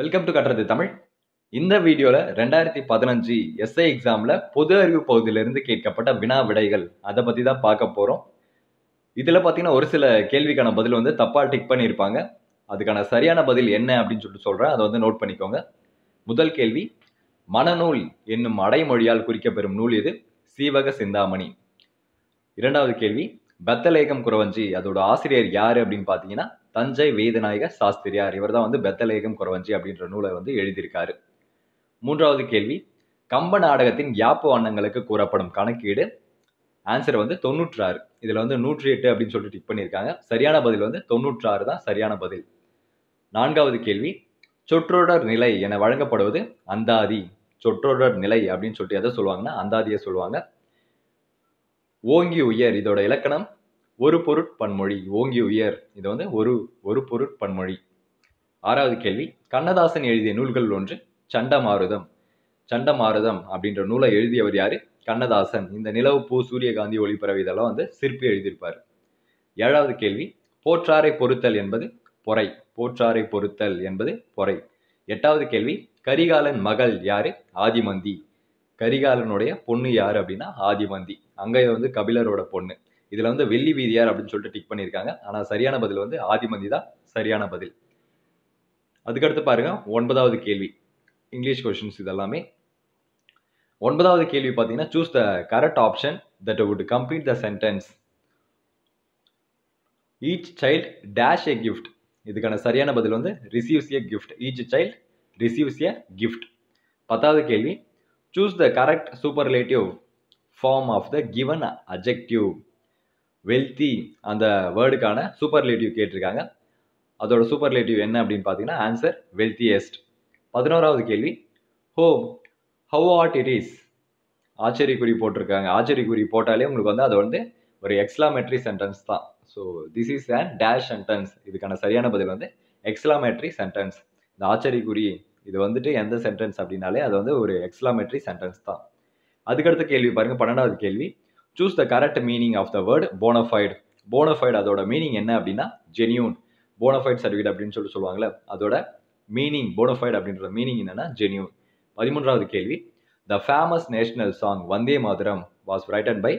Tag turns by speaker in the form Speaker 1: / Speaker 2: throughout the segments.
Speaker 1: welcome to கட்டுறது தமிழ் இந்த வீடியோவில் ரெண்டாயிரத்தி பதினஞ்சு எஸ்ஐ எக்ஸாமில் பொது அறிவு பகுதியிலிருந்து கேட்கப்பட்ட வினா விடைகள் அதை பற்றி தான் பார்க்க போகிறோம் இதில் பார்த்தீங்கன்னா ஒரு சில கேள்விக்கான பதில் வந்து தப்பாக டிக் பண்ணியிருப்பாங்க அதுக்கான சரியான பதில் என்ன அப்படின்னு சொல்லிட்டு சொல்கிறேன் அதை வந்து நோட் பண்ணிக்கோங்க முதல் கேள்வி மனநூல் என்னும் அடைமொழியால் குறிக்கப்பெறும் நூல் இது சீவக சிந்தாமணி இரண்டாவது கேள்வி பத்தலேகம் குறவஞ்சி அதோட ஆசிரியர் யார் அப்படின்னு பார்த்தீங்கன்னா தஞ்சை வேதநாயக சாஸ்திரியார் இவர் தான் வந்து பெத்தலேகம் குறவஞ்சி அப்படின்ற நூலை வந்து எழுதியிருக்காரு மூன்றாவது கேள்வி கம்ப நாடகத்தின் யாப்பு வண்ணங்களுக்கு கூறப்படும் கணக்கீடு ஆன்சர் வந்து தொண்ணூற்றாறு இதில் வந்து நூற்றி எட்டு அப்படின்னு சொல்லிட்டு டிக் பண்ணியிருக்காங்க சரியான பதில் வந்து தொண்ணூற்றாறு தான் சரியான பதில் நான்காவது கேள்வி சொற்றொடர் நிலை என வழங்கப்படுவது அந்தாதி சொற்றொடர் நிலை அப்படின்னு சொல்லிட்டு எதை சொல்லுவாங்கன்னா அந்தாதியை சொல்லுவாங்க ஓங்கி உயர் இதோட இலக்கணம் ஒரு பொருட்பன்மொழி ஓங்கி உயர் இது வந்து ஒரு ஒரு பொருட்பன்மொழி ஆறாவது கேள்வி கண்ணதாசன் எழுதிய நூல்கள் ஒன்று சண்டமாருதம் சண்டமாருதம் அப்படின்ற நூலை எழுதியவர் யாரு கண்ணதாசன் இந்த நிலவு பூ சூரியகாந்தி ஒளிபரவு இதெல்லாம் வந்து சிற்பி எழுதியிருப்பார் ஏழாவது கேள்வி போற்றாரை பொருத்தல் என்பது பொறை போற்றாரை பொருத்தல் என்பது பொறை எட்டாவது கேள்வி கரிகாலன் மகள் யாரு ஆதிமந்தி கரிகாலனுடைய பொண்ணு யாரு அப்படின்னா ஆதிமந்தி அங்கே வந்து கபிலரோட பொண்ணு இதில் வந்து வெள்ளி வீதியார் அப்படின்னு சொல்லிட்டு டிக் பண்ணியிருக்காங்க ஆனால் சரியான பதில் வந்து ஆதிமதி தான் சரியான பதில் அதுக்கடுத்து பாருங்க ஒன்பதாவது கேள்வி இங்கிலீஷ் கொஷின்ஸ் இதெல்லாமே ஒன்பதாவது கேள்வி பார்த்தீங்கன்னா choose the correct option that would complete the sentence each child dash a gift இதுக்கான சரியான பதில் வந்து receives a gift each child receives a gift பத்தாவது கேள்வி choose the correct superlative form of the given adjective wealthy அந்த வேர்டுக்கான super லேட்டிவ் கேட்டிருக்காங்க அதோட சூப்பர் லேட்டிவ் என்ன அப்படின்னு பார்த்தீங்கன்னா ஆன்சர் வெல்த்தியஸ்ட் பதினோராவது கேள்வி ஹோ ஹவ் ஆட் இட் இஸ் ஆச்சரியக்குறி போட்டிருக்காங்க ஆச்சரியக்குறி போட்டாலே உங்களுக்கு வந்து அது வந்து ஒரு எக்ஸ்லாமெட்ரி சென்டென்ஸ் தான் so this is an dash sentence இதுக்கான சரியான பதில் வந்து எக்ஸ்லாமெட்ரி சென்டென்ஸ் இந்த ஆச்சரியக்குறி இது வந்துட்டு எந்த சென்டென்ஸ் அப்படின்னாலே அது வந்து ஒரு எக்ஸ்லாமெட்ரி சென்டென்ஸ் தான் அதுக்கடுத்த கேள்வி பாருங்கள் பன்னெண்டாவது கேள்வி choose the correct meaning of the word bona fide bona fide அதோட மீனிங் என்ன அப்படின்னா ஜெனியூன் போனஃபைட் சர்டிஃபிகேட் அப்படின்னு சொல்லிட்டு சொல்லுவாங்களே அதோட மீனிங் போனஃபைட் அப்படின்ற மீனிங் என்னன்னா ஜெனியூன் பதிமூன்றாவது கேள்வி the famous national song Vande Mataram was written by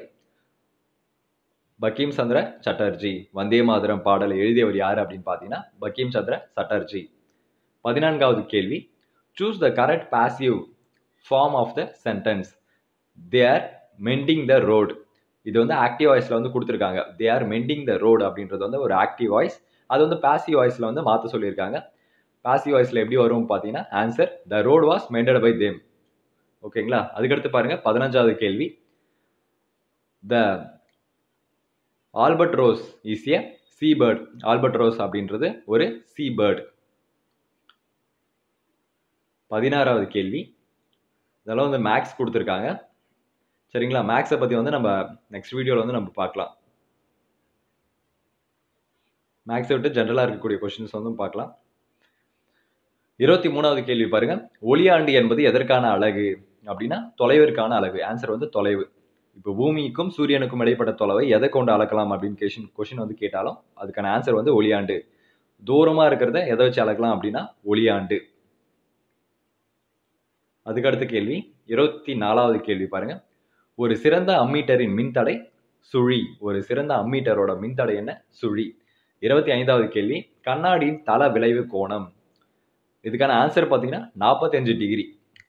Speaker 1: Bankim Chandra Chatterjee Vande Mataram பாடல் எழுதியவர் யார் அப்படின்னு பார்த்தீங்கன்னா பக்கீம் சந்திர சட்டர்ஜி பதினான்காவது கேள்வி choose the correct passive form of the sentence they are mending the road இது வந்து ஆக்டிவ் வாய்ஸில் வந்து கொடுத்துருக்காங்க they are mending the road அப்படின்றது வந்து ஒரு ஆக்டிவ் வாய்ஸ் அது வந்து பேசிவ் வாய்ஸில் வந்து மாற்ற சொல்லியிருக்காங்க பேசிவ் வாய்ஸில் எப்படி வரும் பார்த்தீங்கன்னா answer the road was mended by them ஓகேங்களா அதுக்கடுத்து பாருங்கள் பதினஞ்சாவது கேள்வி the albatross is a sea bird albatross அப்படின்றது ஒரு சீ பேர்ட் பதினாறாவது கேள்வி இதெல்லாம் வந்து மேக்ஸ் கொடுத்துருக்காங்க சரிங்களா மேக்ஸை பற்றி வந்து நம்ம நெக்ஸ்ட் வீடியோவில் வந்து நம்ம பார்க்கலாம் மேக்ஸை விட்டு ஜென்ரலாக இருக்கக்கூடிய கொஷின்ஸ் வந்து பார்க்கலாம் இருபத்தி மூணாவது கேள்வி பாருங்கள் ஒளியாண்டு என்பது எதற்கான அழகு அப்படின்னா தொலைவிற்கான அழகு ஆன்சர் வந்து தொலைவு இப்போ பூமிக்கும் சூரியனுக்கும் இடைப்பட்ட தொலைவை எதை கொண்டு அளக்கலாம் அப்படின்னு கேஷன் கொஷின் வந்து கேட்டாலும் அதுக்கான ஆன்சர் வந்து ஒளியாண்டு தூரமாக இருக்கிறத எதை வச்சு அளக்கலாம் அப்படின்னா ஒளியாண்டு அதுக்கடுத்த கேள்வி இருபத்தி நாலாவது கேள்வி பாருங்கள் ஒரு சிறந்த அம்மீட்டரின் மின்தடை சுழி ஒரு சிறந்த அம்மீட்டரோட மின்தடை என்ன சுழி இருபத்தி ஐந்தாவது கேள்வி கண்ணாடியின் தள விளைவு கோணம் இதுக்கான ஆன்சர் பார்த்தீங்கன்னா அஞ்சு டிகிரி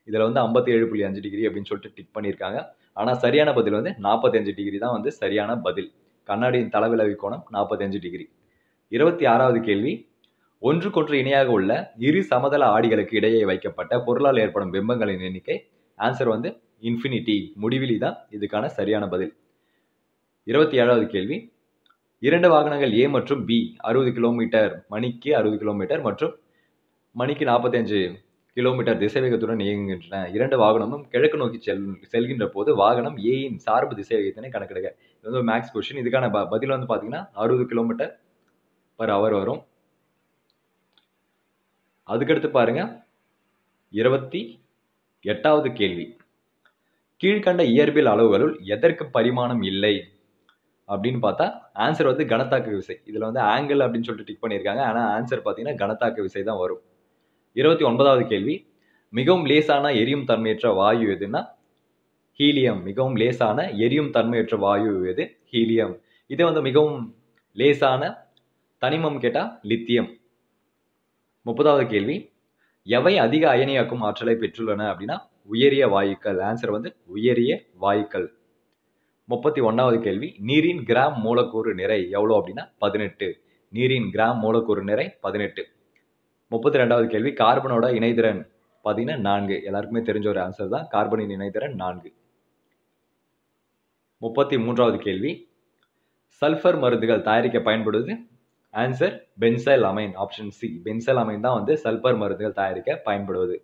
Speaker 1: இதில் வந்து ஐம்பத்தி ஏழு புள்ளி அஞ்சு டிகிரி அப்படின்னு சொல்லிட்டு டிக் பண்ணியிருக்காங்க ஆனால் சரியான பதில் வந்து நாற்பத்தஞ்சு டிகிரி தான் வந்து சரியான பதில் கண்ணாடியின் தளவிளவி கோணம் நாற்பத்தஞ்சு டிகிரி இருபத்தி ஆறாவது கேள்வி ஒன்றுக்கொன்று இணையாக உள்ள இரு சமதள ஆடிகளுக்கு இடையே வைக்கப்பட்ட பொருளால் ஏற்படும் பிம்பங்களின் எண்ணிக்கை ஆன்சர் வந்து இன்ஃபினிட்டி முடிவிலி தான் இதுக்கான சரியான பதில் இருபத்தி ஏழாவது கேள்வி இரண்டு வாகனங்கள் ஏ மற்றும் பி அறுபது கிலோமீட்டர் மணிக்கு அறுபது கிலோமீட்டர் மற்றும் மணிக்கு நாற்பத்தஞ்சு கிலோமீட்டர் திசைவேகத்துடன் இயங்குகின்றன இரண்டு வாகனமும் கிழக்கு நோக்கி செல் செல்கின்ற போது வாகனம் ஏயின் சார்பு திசைவேகத்தினை கணக்கெடுக்க இது வந்து மேக்ஸ் கொஸ்டின் இதுக்கான ப பதில் வந்து பார்த்தீங்கன்னா அறுபது கிலோமீட்டர் பர் அவர் வரும் அதுக்கடுத்து பாருங்க இருபத்தி எட்டாவது கேள்வி கீழ்கண்ட இயற்பியல் அளவுகளுள் எதற்கு பரிமாணம் இல்லை அப்படின்னு பார்த்தா ஆன்சர் வந்து கனத்தாக்கு விசை இதில் வந்து ஆங்கிள் அப்படின்னு சொல்லிட்டு டிக் பண்ணியிருக்காங்க ஆனால் ஆன்சர் பார்த்தீங்கன்னா கனத்தாக்க விசை தான் வரும் இருபத்தி ஒன்பதாவது கேள்வி மிகவும் லேசான எரியும் தன்மையற்ற வாயு எதுன்னா ஹீலியம் மிகவும் லேசான எரியும் தன்மையற்ற வாயு எது ஹீலியம் இதே வந்து மிகவும் லேசான தனிமம் கேட்டால் லித்தியம் முப்பதாவது கேள்வி எவை அதிக அயனியாக்கும் ஆற்றலை பெற்றுள்ளன அப்படின்னா உயரிய வாயுக்கள் ஆன்சர் வந்து உயரிய வாயுக்கள் முப்பத்தி ஒன்றாவது கேள்வி நீரின் கிராம் மூலக்கூறு நிறை எவ்வளோ அப்படின்னா பதினெட்டு நீரின் கிராம் மூலக்கூறு நிறை பதினெட்டு முப்பத்தி ரெண்டாவது கேள்வி கார்பனோட இணைதிறன் பார்த்தீங்கன்னா நான்கு எல்லாருக்குமே தெரிஞ்ச ஒரு ஆன்சர் தான் கார்பனின் இணைதிறன் நான்கு முப்பத்தி மூன்றாவது கேள்வி சல்ஃபர் மருந்துகள் தயாரிக்க பயன்படுவது answer benzyl amine option C benzyl amine தான் வந்து சல்ஃபர் மருந்துகள் தயாரிக்க பயன்படுவது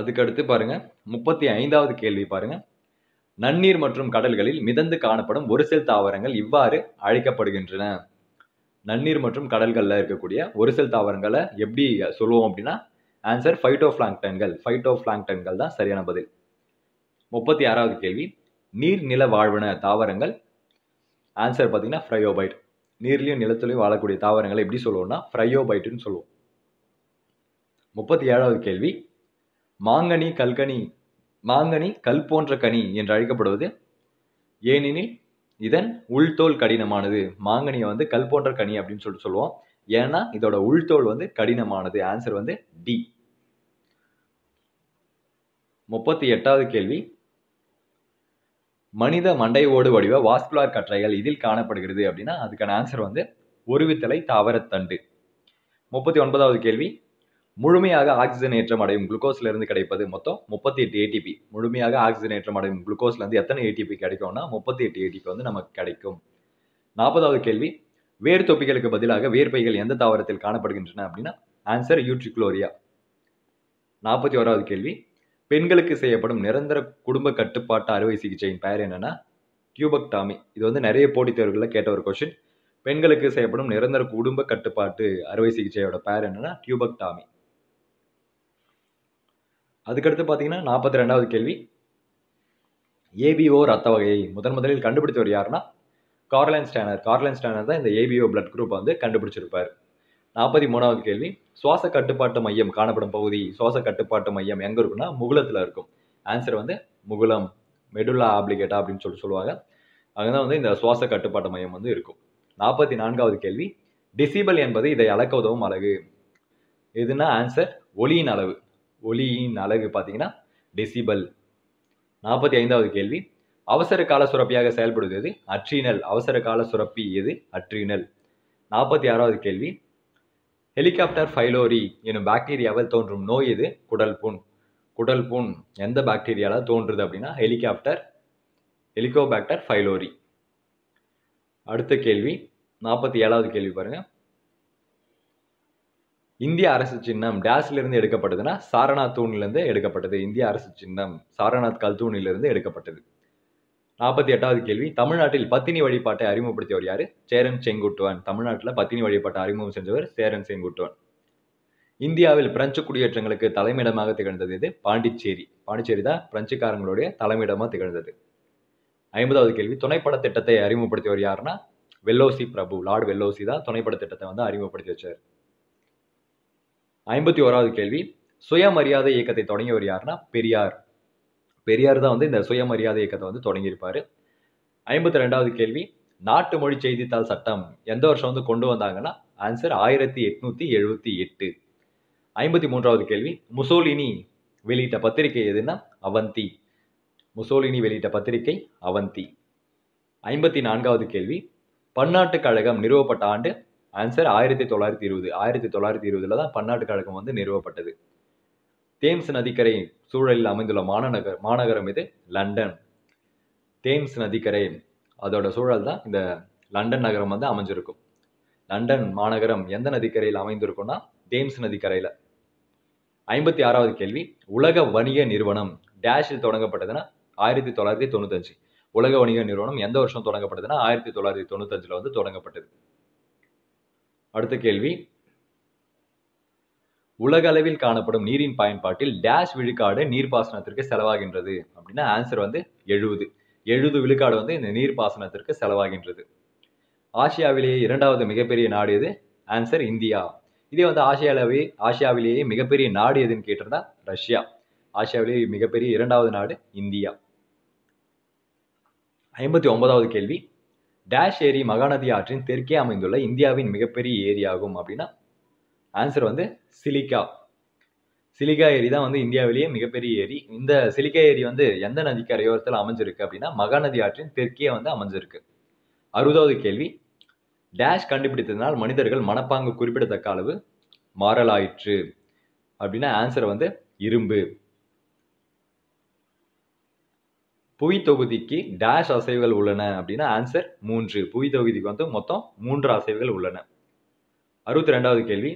Speaker 1: அதுக்கடுத்து பாருங்க முப்பத்தி ஐந்தாவது கேள்வி பாருங்க நன்னீர் மற்றும் கடல்களில் மிதந்து காணப்படும் ஒரு செல் தாவரங்கள் இவ்வாறு அழைக்கப்படுகின்றன நன்னீர் மற்றும் கடல்களில் இருக்கக்கூடிய ஒரு செல் தாவரங்களை எப்படி சொல்லுவோம் அப்படின்னா ஆன்சர் ஃபைட்டோ பிளாங்டன்கள் ஃபைட்டோ தான் சரியான பதில் முப்பத்தி ஆறாவது கேள்வி நீர் நில வாழ்வன தாவரங்கள் ஆன்சர் பார்த்தீங்கன்னா ஃப்ரையோபைட் நீர்லையும் நிலத்துலையும் வாழக்கூடிய தாவரங்களை எப்படி சொல்லுவோம்னா ஃப்ரையோபைட்டுன்னு சொல்லுவோம் முப்பத்தி ஏழாவது கேள்வி மாங்கனி கல்கனி மாங்கனி கல் போன்ற கனி என்று அழைக்கப்படுவது ஏனெனில் இதன் உள்தோல் கடினமானது மாங்கனியை வந்து கல் போன்ற கனி அப்படின்னு சொல்லிட்டு சொல்லுவோம் ஏன்னா இதோட உள்தோல் வந்து கடினமானது ஆன்சர் வந்து டி முப்பத்தி எட்டாவது கேள்வி மனித மண்டை ஓடு வடிவ வாஸ்குலார் கற்றைகள் இதில் காணப்படுகிறது அப்படின்னா அதுக்கான ஆன்சர் வந்து ஒருவித்தலை தாவரத்தண்டு முப்பத்தி ஒன்பதாவது கேள்வி முழுமையாக ஆக்சிஜனேற்றம் அடையும் குளுக்கோஸ்ல இருந்து கிடைப்பது மொத்தம் முப்பத்தி எட்டு ஏடிபி முழுமையாக ஆக்சிஜனேற்றம் அடையும் குளுக்கோஸ்ல இருந்து எத்தனை ஏடிபி கிடைக்கும்னா முப்பத்தி எட்டு ஏடிபி வந்து நமக்கு கிடைக்கும் நாற்பதாவது கேள்வி வேர் தொப்பிகளுக்கு பதிலாக வேர்பைகள் எந்த தாவரத்தில் காணப்படுகின்றன அப்படின்னா ஆன்சர் யூட்ரிக்ளோரியா நாற்பத்தி ஓராவது கேள்வி பெண்களுக்கு செய்யப்படும் நிரந்தர குடும்ப கட்டுப்பாட்டு அறுவை சிகிச்சையின் பெயர் என்னன்னா டியூபக்டாமி இது வந்து நிறைய போட்டித் தேர்வுகளில் கேட்ட ஒரு கொஷின் பெண்களுக்கு செய்யப்படும் நிரந்தர குடும்ப கட்டுப்பாட்டு அறுவை சிகிச்சையோட பெயர் என்னன்னா டியூபக்டாமி அதுக்கடுத்து பார்த்தீங்கன்னா நாற்பத்தி ரெண்டாவது கேள்வி ஏபிஓ ரத்த வகையை முதன் முதலில் கண்டுபிடித்தவர் யாருன்னா கார்லைன் ஸ்டேனர் கார்லைன் ஸ்டேனர் தான் இந்த ஏபிஓ பிளட் குரூப் வந்து கண்டுபிடிச்சிருப்பார் நாற்பத்தி மூணாவது கேள்வி சுவாச கட்டுப்பாட்டு மையம் காணப்படும் பகுதி சுவாச கட்டுப்பாட்டு மையம் எங்கே இருக்குன்னா முகுலத்தில் இருக்கும் ஆன்சர் வந்து முகுலம் மெடுலா ஆப்ளிகேட்டா அப்படின்னு சொல்லிட்டு சொல்லுவாங்க அங்கே தான் வந்து இந்த சுவாச கட்டுப்பாட்டு மையம் வந்து இருக்கும் நாற்பத்தி நான்காவது கேள்வி டிசிபல் என்பது இதை அளக்க உதவும் அழகு எதுனா ஆன்சர் ஒளியின் அளவு ஒலியின் அழகு பார்த்தீங்கன்னா டெசிபல் நாற்பத்தி ஐந்தாவது கேள்வி அவசர கால சுரப்பியாக செயல்படுவது எது அட்ரினல் அவசர கால சுரப்பி எது அற்றினல் நாற்பத்தி ஆறாவது கேள்வி ஹெலிகாப்டர் ஃபைலோரி எனும் பாக்டீரியாவில் தோன்றும் நோய் எது குடல் புண் குடல் புண் எந்த பாக்டீரியாவில் தோன்றுது அப்படின்னா ஹெலிகாப்டர் ஹெலிகோபாக்டர் ஃபைலோரி அடுத்த கேள்வி நாற்பத்தி ஏழாவது கேள்வி பாருங்கள் இந்திய அரசு சின்னம் டேஸ்லேருந்து எடுக்கப்பட்டதுன்னா சாரநாத் தூண்லேருந்து எடுக்கப்பட்டது இந்திய அரசு சின்னம் சாரநாத் கல் தூணிலிருந்து எடுக்கப்பட்டது நாற்பத்தி எட்டாவது கேள்வி தமிழ்நாட்டில் பத்தினி வழிபாட்டை அறிமுகப்படுத்தியவர் யார் சேரன் செங்குட்டுவன் தமிழ்நாட்டில் பத்தினி வழிபாட்டை அறிமுகம் செஞ்சவர் சேரன் செங்குட்டுவன் இந்தியாவில் பிரெஞ்சு குடியேற்றங்களுக்கு தலைமையிடமாக திகழ்ந்தது இது பாண்டிச்சேரி பாண்டிச்சேரி தான் பிரெஞ்சுக்காரங்களுடைய தலைமையிடமாக திகழ்ந்தது ஐம்பதாவது கேள்வி துணைப்பட திட்டத்தை அறிமுகப்படுத்தியவர் யாருன்னா வெல்லோசி பிரபு லார்டு வெல்லோசி தான் துணைப்பட திட்டத்தை வந்து அறிமுகப்படுத்தி வச்சார் ஐம்பத்தி ஓராவது கேள்வி சுயமரியாதை இயக்கத்தை தொடங்கியவர் யாருன்னா பெரியார் பெரியார் தான் வந்து இந்த சுயமரியாதை இயக்கத்தை வந்து தொடங்கியிருப்பார் ஐம்பத்தி ரெண்டாவது கேள்வி நாட்டு மொழி செய்தித்தாள் சட்டம் எந்த வருஷம் வந்து கொண்டு வந்தாங்கன்னா ஆன்சர் ஆயிரத்தி எட்நூத்தி எழுபத்தி எட்டு ஐம்பத்தி மூன்றாவது கேள்வி முசோலினி வெளியிட்ட பத்திரிகை எதுன்னா அவந்தி முசோலினி வெளியிட்ட பத்திரிகை அவந்தி ஐம்பத்தி நான்காவது கேள்வி பன்னாட்டு கழகம் நிறுவப்பட்ட ஆண்டு ஆன்சர் ஆயிரத்தி தொள்ளாயிரத்தி இருபது ஆயிரத்தி தொள்ளாயிரத்தி இருபதுல தான் பன்னாட்டு கழகம் வந்து நிறுவப்பட்டது தேம்ஸ் நதிக்கரை சூழலில் அமைந்துள்ள மாநகர மாநகரம் இது லண்டன் தேம்ஸ் நதிக்கரை அதோட சூழல் தான் இந்த லண்டன் நகரம் வந்து அமைஞ்சிருக்கும் லண்டன் மாநகரம் எந்த நதிக்கரையில் அமைந்திருக்கும்னா தேம்ஸ் நதிக்கரையில் ஐம்பத்தி ஆறாவது கேள்வி உலக வணிக நிறுவனம் டேஷில் தொடங்கப்பட்டதுன்னா ஆயிரத்தி தொள்ளாயிரத்தி தொண்ணூத்தஞ்சு உலக வணிக நிறுவனம் எந்த வருஷம் தொடங்கப்பட்டதுன்னா ஆயிரத்தி தொள்ளாயிரத்தி தொண்ணூத்தஞ்சில் வந்து தொடங்கப்பட்டது அடுத்த கேள்வி உலக அளவில் காணப்படும் நீரின் பயன்பாட்டில் டேஷ் விழுக்காடு நீர்ப்பாசனத்திற்கு செலவாகின்றது அப்படின்னா ஆன்சர் வந்து எழுபது எழுபது விழுக்காடு வந்து இந்த நீர்ப்பாசனத்திற்கு செலவாகின்றது ஆசியாவிலேயே இரண்டாவது மிகப்பெரிய நாடு எது ஆன்சர் இந்தியா இதே வந்து ஆசியாவிலேயே ஆசியாவிலேயே மிகப்பெரிய நாடு எதுன்னு கேட்டிருந்தா ரஷ்யா ஆசியாவிலேயே மிகப்பெரிய இரண்டாவது நாடு இந்தியா ஐம்பத்தி ஒன்பதாவது கேள்வி டேஷ் ஏரி மகாநதி ஆற்றின் தெற்கே அமைந்துள்ள இந்தியாவின் மிகப்பெரிய ஏரி ஆகும் அப்படின்னா ஆன்சர் வந்து சிலிக்கா சிலிகா ஏரி தான் வந்து இந்தியாவிலேயே மிகப்பெரிய ஏரி இந்த சிலிகா ஏரி வந்து எந்த நதிக்கு அரையோரத்தில் அமைஞ்சிருக்கு அப்படின்னா மகாநதி ஆற்றின் தெற்கே வந்து அமைஞ்சிருக்கு அறுபதாவது கேள்வி டேஷ் கண்டுபிடித்ததினால் மனிதர்கள் மனப்பாங்கு குறிப்பிடத்தக்க அளவு மாறலாயிற்று அப்படின்னா ஆன்சர் வந்து இரும்பு புவித்தொகுதிக்கு டேஷ் அசைவுகள் உள்ளன அப்படின்னா ஆன்சர் மூன்று புவித்தொகுதிக்கு வந்து மொத்தம் மூன்று அசைவுகள் உள்ளன அறுபத்தி ரெண்டாவது கேள்வி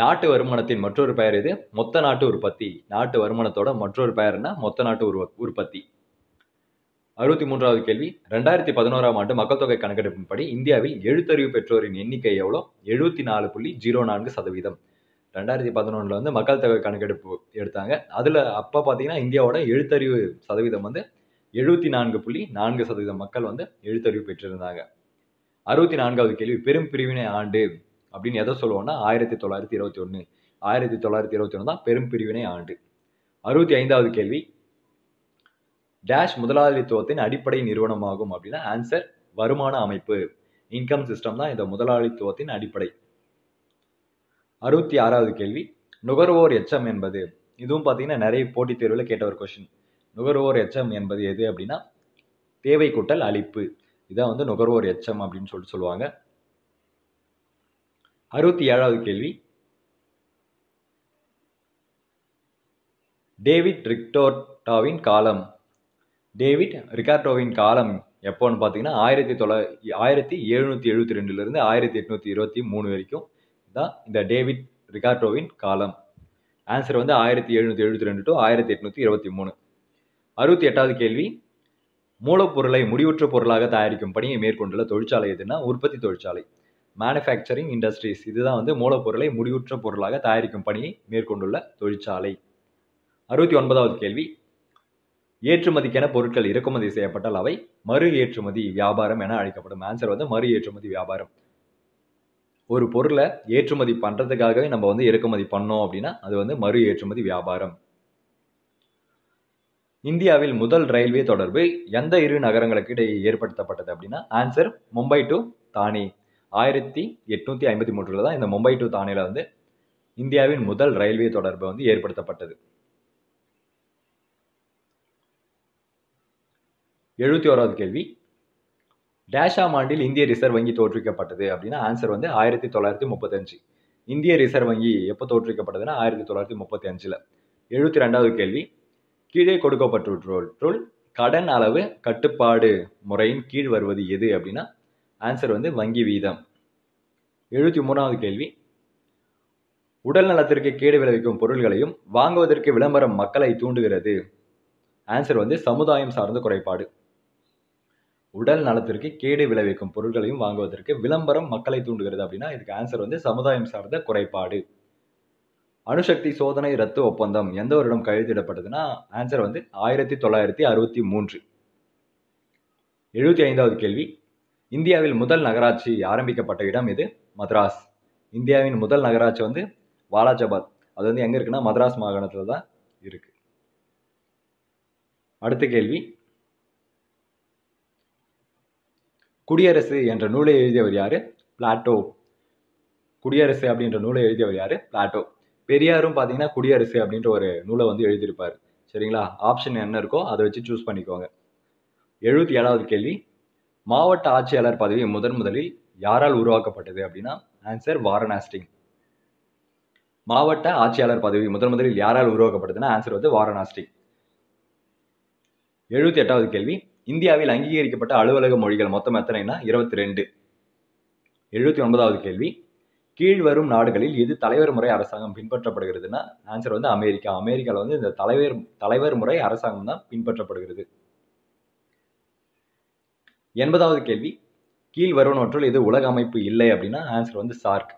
Speaker 1: நாட்டு வருமானத்தின் மற்றொரு பெயர் இது மொத்த நாட்டு உற்பத்தி நாட்டு வருமானத்தோட மற்றொரு பெயர்னா மொத்த நாட்டு உருவ உற்பத்தி அறுபத்தி மூன்றாவது கேள்வி ரெண்டாயிரத்தி பதினோராம் ஆண்டு மக்கள் தொகை கணக்கெடுப்பின்படி இந்தியாவில் எழுத்தறிவு பெற்றோரின் எண்ணிக்கை எவ்வளோ எழுபத்தி நாலு புள்ளி ஜீரோ நான்கு சதவீதம் ரெண்டாயிரத்தி பதினொன்றில் வந்து மக்கள் தொகை கணக்கெடுப்பு எடுத்தாங்க அதில் அப்போ பார்த்தீங்கன்னா இந்தியாவோட எழுத்தறிவு சதவீதம் வந்து எழுபத்தி நான்கு புள்ளி நான்கு சதவீதம் மக்கள் வந்து எழுத்தறிவு பெற்றிருந்தாங்க அறுபத்தி நான்காவது கேள்வி பெரும் பிரிவினை ஆண்டு அப்படின்னு எதை சொல்லுவோம்னா ஆயிரத்தி தொள்ளாயிரத்தி இருபத்தி ஒன்று ஆயிரத்தி தொள்ளாயிரத்தி இருபத்தி ஒன்று தான் பெரும் பிரிவினை ஆண்டு அறுபத்தி ஐந்தாவது கேள்வி டேஷ் முதலாளித்துவத்தின் அடிப்படை நிறுவனமாகும் அப்படின்னா ஆன்சர் வருமான அமைப்பு இன்கம் சிஸ்டம் தான் இந்த முதலாளித்துவத்தின் அடிப்படை அறுபத்தி ஆறாவது கேள்வி நுகர்வோர் எச்சம் என்பது இதுவும் பார்த்தீங்கன்னா நிறைய போட்டித் தேர்வில் கேட்ட ஒரு கொஷின் நுகர்வோர் எச்சம் என்பது எது அப்படின்னா தேவை கூட்டல் அழிப்பு இதான் வந்து நுகர்வோர் எச்சம் அப்படின்னு சொல்லிட்டு சொல்லுவாங்க அறுபத்தி ஏழாவது கேள்வி டேவிட் ரிக்டோட்டாவின் காலம் டேவிட் ரிகார்டோவின் காலம் எப்போன்னு பார்த்தீங்கன்னா ஆயிரத்தி தொள்ளாயிரத்தி ஆயிரத்தி எழுநூற்றி எழுபத்தி ரெண்டுலேருந்து ஆயிரத்தி எட்நூற்றி இருபத்தி மூணு வரைக்கும் தான் இந்த டேவிட் ரிகார்டோவின் காலம் ஆன்சர் வந்து ஆயிரத்தி எழுநூற்றி எழுபத்தி ரெண்டு டு ஆயிரத்தி எட்நூற்றி இருபத்தி மூணு அறுபத்தி எட்டாவது கேள்வி மூலப்பொருளை முடிவுற்ற பொருளாக தயாரிக்கும் பணியை மேற்கொண்டுள்ள தொழிற்சாலை எதுனா உற்பத்தி தொழிற்சாலை மேனுஃபேக்சரிங் இண்டஸ்ட்ரீஸ் இதுதான் வந்து மூலப்பொருளை முடிவுற்ற பொருளாக தயாரிக்கும் பணியை மேற்கொண்டுள்ள தொழிற்சாலை அறுபத்தி ஒன்பதாவது கேள்வி ஏற்றுமதிக்கென பொருட்கள் இறக்குமதி செய்யப்பட்டால் அவை மறு ஏற்றுமதி வியாபாரம் என அழைக்கப்படும் ஆன்சர் வந்து மறு ஏற்றுமதி வியாபாரம் ஒரு பொருளை ஏற்றுமதி பண்ணுறதுக்காகவே நம்ம வந்து இறக்குமதி பண்ணோம் அப்படின்னா அது வந்து மறு ஏற்றுமதி வியாபாரம் இந்தியாவில் முதல் ரயில்வே தொடர்பு எந்த இரு நகரங்களுக்கு இடையே ஏற்படுத்தப்பட்டது அப்படின்னா ஆன்சர் மும்பை டு தானே ஆயிரத்தி எட்நூற்றி ஐம்பத்தி மூன்றுல தான் இந்த மும்பை டு தானேல வந்து இந்தியாவின் முதல் ரயில்வே தொடர்பு வந்து ஏற்படுத்தப்பட்டது எழுபத்தி ஓராவது கேள்வி டேஷாம் ஆண்டில் இந்திய ரிசர்வ் வங்கி தோற்றுவிக்கப்பட்டது அப்படின்னா ஆன்சர் வந்து ஆயிரத்தி தொள்ளாயிரத்தி முப்பத்தஞ்சு இந்திய ரிசர்வ் வங்கி எப்போ தோற்றுவிக்கப்பட்டதுன்னா ஆயிரத்தி தொள்ளாயிரத்தி முப்பத்தி அஞ்சில் எழுபத்தி ரெண்டாவது கேள்வி கீழே கொடுக்கப்பட்டுள்ள கடன் அளவு கட்டுப்பாடு முறையின் கீழ் வருவது எது அப்படின்னா ஆன்சர் வந்து வங்கி வீதம் எழுபத்தி மூணாவது கேள்வி உடல் நலத்திற்கு கீடு விளைவிக்கும் பொருள்களையும் வாங்குவதற்கு விளம்பரம் மக்களை தூண்டுகிறது ஆன்சர் வந்து சமுதாயம் சார்ந்த குறைபாடு உடல் நலத்திற்கு கேடு விளைவிக்கும் பொருட்களையும் வாங்குவதற்கு விளம்பரம் மக்களை தூண்டுகிறது அப்படின்னா இதுக்கு ஆன்சர் வந்து சமுதாயம் சார்ந்த குறைபாடு அணுசக்தி சோதனை ரத்து ஒப்பந்தம் எந்த வருடம் கையெழுத்திடப்பட்டதுன்னா ஆன்சர் வந்து ஆயிரத்தி தொள்ளாயிரத்தி அறுபத்தி மூன்று எழுபத்தி ஐந்தாவது கேள்வி இந்தியாவில் முதல் நகராட்சி ஆரம்பிக்கப்பட்ட இடம் இது மத்ராஸ் இந்தியாவின் முதல் நகராட்சி வந்து வாலாஜபாத் அது வந்து எங்கே இருக்குன்னா மதராஸ் மாகாணத்தில் தான் இருக்குது அடுத்த கேள்வி குடியரசு என்ற நூலை எழுதியவர் யார் பிளாட்டோ குடியரசு அப்படின்ற நூலை எழுதியவர் யார் பிளாட்டோ பெரியாரும் பார்த்தீங்கன்னா குடியரசு அப்படின்ற ஒரு நூலை வந்து எழுதியிருப்பார் சரிங்களா ஆப்ஷன் என்ன இருக்கோ அதை வச்சு சூஸ் பண்ணிக்கோங்க எழுபத்தி ஏழாவது கேள்வி மாவட்ட ஆட்சியாளர் பதவி முதன் முதலில் யாரால் உருவாக்கப்பட்டது அப்படின்னா ஆன்சர் வாரணாஸ்டிங் மாவட்ட ஆட்சியாளர் பதவி முதன் முதலில் யாரால் உருவாக்கப்பட்டதுன்னா ஆன்சர் வந்து வாரணாஸ்டிங் எழுபத்தி எட்டாவது கேள்வி இந்தியாவில் அங்கீகரிக்கப்பட்ட அலுவலக மொழிகள் மொத்தம் எத்தனைனா இருபத்தி ரெண்டு எழுபத்தி ஒன்பதாவது கேள்வி கீழ்வரும் நாடுகளில் எது தலைவர் முறை அரசாங்கம் பின்பற்றப்படுகிறதுனா ஆன்சர் வந்து அமெரிக்கா அமெரிக்காவில் வந்து இந்த தலைவர் தலைவர் முறை அரசாங்கம் தான் பின்பற்றப்படுகிறது எண்பதாவது கேள்வி கீழ்வருவனவற்றில் எது உலக அமைப்பு இல்லை அப்படின்னா ஆன்சர் வந்து சார்க்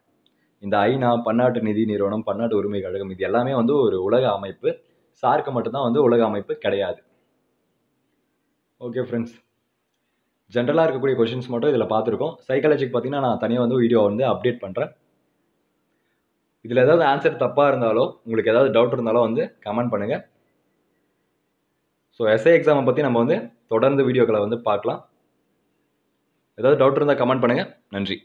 Speaker 1: இந்த ஐநா பன்னாட்டு நிதி நிறுவனம் பன்னாட்டு உரிமை கழகம் இது எல்லாமே வந்து ஒரு உலக அமைப்பு சார்க்கு மட்டும்தான் வந்து உலக அமைப்பு கிடையாது ஓகே ஃப்ரெண்ட்ஸ் ஜென்ரலாக இருக்கக்கூடிய கொஷின்ஸ் மட்டும் இதில் பார்த்துருக்கோம் சைக்காலஜிக்கு பார்த்தீங்கன்னா நான் தனியாக வந்து வீடியோ வந்து அப்டேட் பண்ணுறேன் இதில் ஏதாவது ஆன்சர் தப்பாக இருந்தாலோ உங்களுக்கு ஏதாவது டவுட் இருந்தாலோ வந்து கமெண்ட் பண்ணுங்கள் ஸோ எஸ்ஐ எக்ஸாமை பற்றி நம்ம வந்து தொடர்ந்து வீடியோக்களை வந்து பார்க்கலாம் ஏதாவது டவுட் இருந்தால் கமெண்ட் பண்ணுங்கள் நன்றி